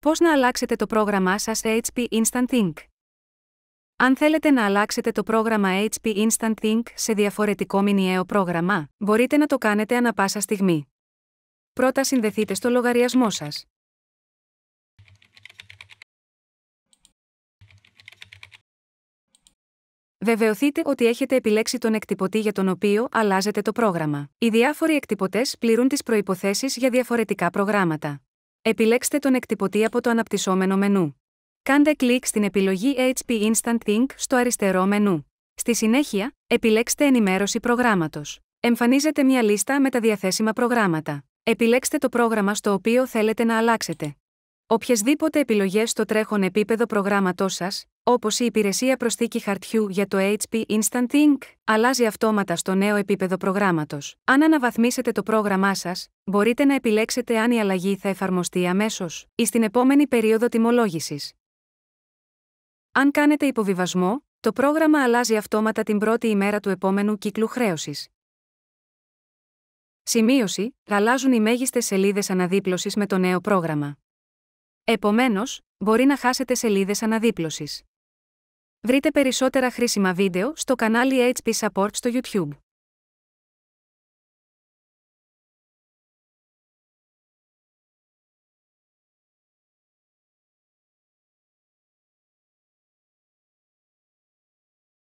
Πώς να αλλάξετε το πρόγραμμά σας HP Instant Ink. Αν θέλετε να αλλάξετε το πρόγραμμα HP Instant Ink σε διαφορετικό μηνιαίο πρόγραμμα, μπορείτε να το κάνετε ανα πάσα στιγμή. Πρώτα συνδεθείτε στο λογαριασμό σας. Βεβαιωθείτε ότι έχετε επιλέξει τον εκτυπωτή για τον οποίο αλλάζετε το πρόγραμμα. Οι διάφοροι εκτυπωτές πληρούν τις προϋποθέσεις για διαφορετικά προγράμματα. Επιλέξτε τον εκτυπωτή από το αναπτυσσόμενο μενού. Κάντε κλικ στην επιλογή HP Instant Ink στο αριστερό μενού. Στη συνέχεια, επιλέξτε Ενημέρωση προγράμματος. Εμφανίζεται μια λίστα με τα διαθέσιμα προγράμματα. Επιλέξτε το πρόγραμμα στο οποίο θέλετε να αλλάξετε. Οποιασδήποτε επιλογές στο τρέχον επίπεδο προγράμματός σας, όπως η υπηρεσία προσθήκη χαρτιού για το HP Instant Ink, αλλάζει αυτόματα στο νέο επίπεδο προγράμματος. Αν αναβαθμίσετε το πρόγραμμά σας, μπορείτε να επιλέξετε αν η αλλαγή θα εφαρμοστεί αμέσως ή στην επόμενη περίοδο τιμολόγησης. Αν κάνετε υποβιβασμό, το πρόγραμμα αλλάζει αυτόματα την πρώτη ημέρα του επόμενου κύκλου χρέωσης. Σημείωση: Αλλάζουν οι μέγιστες σελίδες αναδίπλωσης με το νέο πρόγραμμα. Επομένως, μπορεί να χάσετε σελίδες αναδίπλωσης. Βρείτε περισσότερα χρήσιμα βίντεο στο κανάλι HP Support στο YouTube.